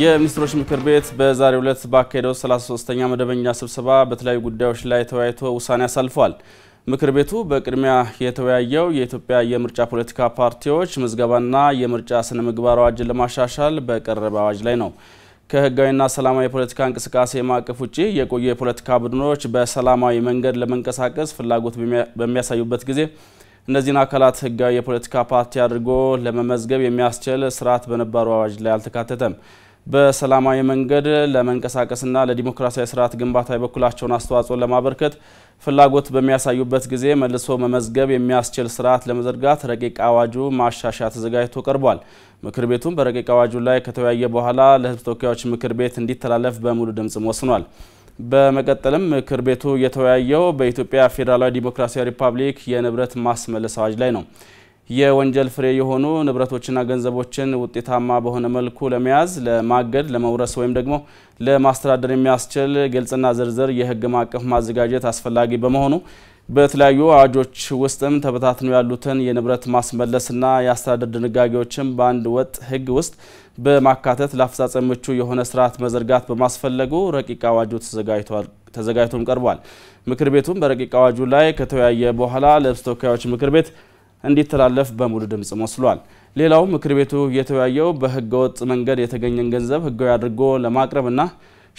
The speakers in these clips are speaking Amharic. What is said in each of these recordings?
የሚኒስትሮች ምክር ቤት በዛሬው ዕለት ባካሄደው 33ኛ መደበኛ ስብሰባ በተለያዩ ጉዳዮች ላይ ተወያይቶ ውሳኔ አሳልፏል። ምክር ቤቱ በቅድሚያ የተወያየው የኢትዮጵያ የምርጫ ፖለቲካ ፓርቲዎች ምዝገባና የምርጫ ስነ ምግባር አዋጅን ለማሻሻል በቀረበ አዋጅ ላይ ነው። ከህጋዊና ሰላማዊ የፖለቲካ እንቅስቃሴ ማዕቀፍ ውጭ የቆዩ የፖለቲካ ቡድኖች በሰላማዊ መንገድ ለመንቀሳቀስ ፍላጎት በሚያሳዩበት ጊዜ እነዚህን አካላት ህጋዊ የፖለቲካ ፓርቲ አድርጎ ለመመዝገብ የሚያስችል ስርዓት በነባሩ አዋጅ ላይ አልተካተተም። በሰላማዊ መንገድ ለመንቀሳቀስና ለዲሞክራሲያዊ ስርዓት ግንባታ የበኩላቸውን አስተዋጽኦ ለማበርከት ፍላጎት በሚያሳዩበት ጊዜ መልሶ መመዝገብ የሚያስችል ስርዓት ለመዘርጋት ረቂቅ አዋጁ ማሻሻያ ተዘጋጅቶ ቀርቧል። ምክር ቤቱም በረቂቅ አዋጁ ላይ ከተወያየ በኋላ ለሕዝብ ተወካዮች ምክር ቤት እንዲተላለፍ በሙሉ ድምፅም ወስኗል። በመቀጠልም ምክር ቤቱ የተወያየው በኢትዮጵያ ፌዴራላዊ ዲሞክራሲያዊ ሪፐብሊክ የንብረት ማስመለስ አዋጅ ላይ ነው። የወንጀል ፍሬ የሆኑ ንብረቶችና ገንዘቦችን ውጤታማ በሆነ መልኩ ለመያዝ፣ ለማገድ፣ ለመውረስ ወይም ደግሞ ለማስተዳደር የሚያስችል ግልጽና ዝርዝር የሕግ ማዕቀፍ ማዘጋጀት አስፈላጊ በመሆኑ በተለያዩ አዋጆች ውስጥም ተበታትነው ያሉትን የንብረት ማስመለስና የአስተዳደር ድንጋጌዎችን በአንድ ወጥ ሕግ ውስጥ በማካተት ለአፈጻጸም ምቹ የሆነ ስርዓት መዘርጋት በማስፈለጉ ረቂቅ አዋጁ ተዘጋጅቷል ተዘጋጅቶም ቀርቧል። ምክር ቤቱም በረቂቅ አዋጁ ላይ ከተወያየ በኋላ ለሕዝብ ተወካዮች ምክር ቤት እንዲተላለፍ በሙሉ ድምፅ መስሏል። ሌላው ምክር ቤቱ የተወያየው በህገወጥ መንገድ የተገኘን ገንዘብ ህጋዊ አድርጎ ለማቅረብና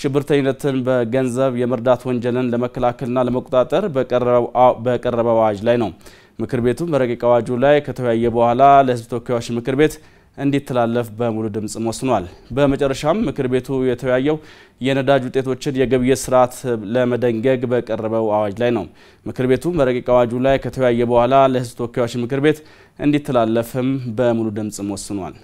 ሽብርተኝነትን በገንዘብ የመርዳት ወንጀልን ለመከላከልና ለመቆጣጠር በቀረበው አዋጅ ላይ ነው። ምክር ቤቱ በረቂቅ አዋጁ ላይ ከተወያየ በኋላ ለህዝብ ተወካዮች ምክር ቤት እንዲተላለፍ በሙሉ ድምፅ ወስኗል። በመጨረሻም ምክር ቤቱ የተወያየው የነዳጅ ውጤቶችን የግብይት ስርዓት ለመደንገግ በቀረበው አዋጅ ላይ ነው። ምክር ቤቱ በረቂቅ አዋጁ ላይ ከተወያየ በኋላ ለሕዝብ ተወካዮች ምክር ቤት እንዲተላለፍም በሙሉ ድምፅ ወስኗል።